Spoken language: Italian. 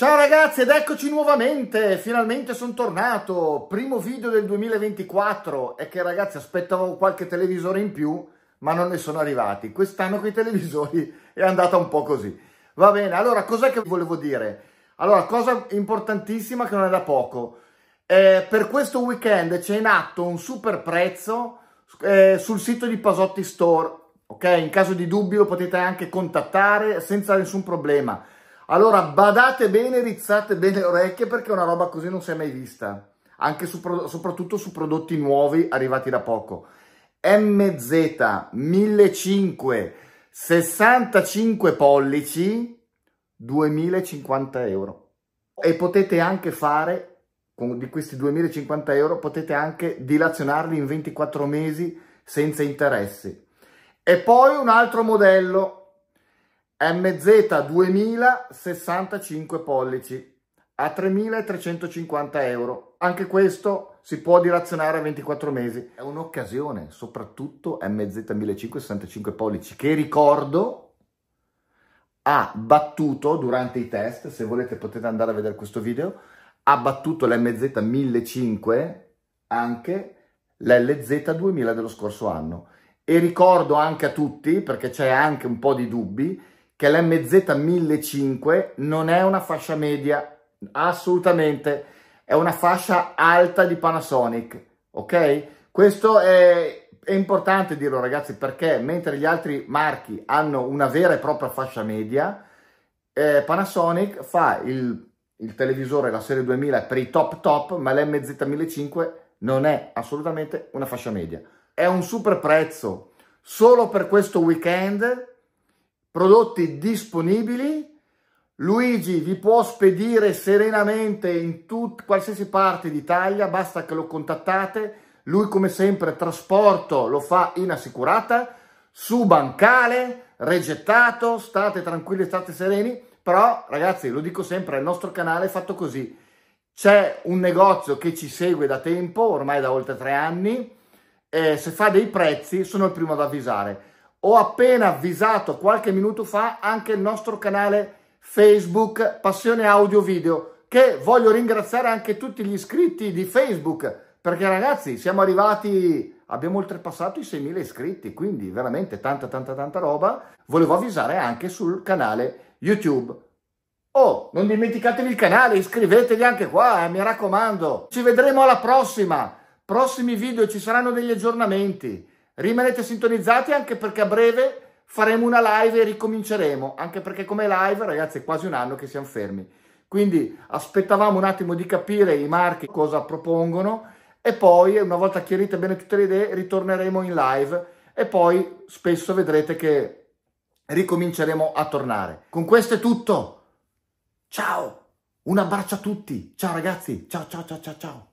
Ciao ragazzi ed eccoci nuovamente, finalmente sono tornato, primo video del 2024 e che ragazzi aspettavo qualche televisore in più ma non ne sono arrivati, quest'anno con i televisori è andata un po' così. Va bene, allora cos'è che volevo dire? Allora, cosa importantissima che non è da poco, eh, per questo weekend c'è in atto un super prezzo eh, sul sito di Pasotti Store, ok? In caso di dubbio potete anche contattare senza nessun problema allora badate bene, rizzate bene le orecchie perché una roba così non si è mai vista, anche su, soprattutto su prodotti nuovi arrivati da poco. MZ 1005 65 pollici 2050 euro e potete anche fare di questi 2050 euro potete anche dilazionarli in 24 mesi senza interessi. E poi un altro modello mz 2065 pollici a 3.350 euro. Anche questo si può dilazionare a 24 mesi. È un'occasione, soprattutto mz 1565 pollici, che ricordo ha battuto durante i test, se volete potete andare a vedere questo video, ha battuto l'MZ1500 anche l'LZ2000 dello scorso anno. E ricordo anche a tutti, perché c'è anche un po' di dubbi, che l'MZ 1005 non è una fascia media, assolutamente, è una fascia alta di Panasonic, ok? Questo è, è importante dirlo ragazzi perché mentre gli altri marchi hanno una vera e propria fascia media, eh, Panasonic fa il, il televisore, la serie 2000 per i top top, ma l'MZ 1005 non è assolutamente una fascia media. È un super prezzo, solo per questo weekend prodotti disponibili. Luigi vi può spedire serenamente in tut, qualsiasi parte d'Italia, basta che lo contattate. Lui come sempre trasporto lo fa in assicurata, su bancale, regettato, state tranquilli, state sereni. Però ragazzi, lo dico sempre, il nostro canale è fatto così. C'è un negozio che ci segue da tempo, ormai da oltre tre anni, se fa dei prezzi sono il primo ad avvisare ho appena avvisato qualche minuto fa anche il nostro canale Facebook Passione Audio Video che voglio ringraziare anche tutti gli iscritti di Facebook perché ragazzi siamo arrivati abbiamo oltrepassato i 6.000 iscritti quindi veramente tanta tanta tanta roba volevo avvisare anche sul canale YouTube oh non dimenticatevi il canale iscrivetevi anche qua eh, mi raccomando ci vedremo alla prossima prossimi video ci saranno degli aggiornamenti Rimanete sintonizzati anche perché a breve faremo una live e ricominceremo, anche perché come live, ragazzi, è quasi un anno che siamo fermi. Quindi aspettavamo un attimo di capire i marchi cosa propongono e poi, una volta chiarite bene tutte le idee, ritorneremo in live e poi spesso vedrete che ricominceremo a tornare. Con questo è tutto. Ciao! Un abbraccio a tutti. Ciao ragazzi. Ciao ciao ciao ciao ciao.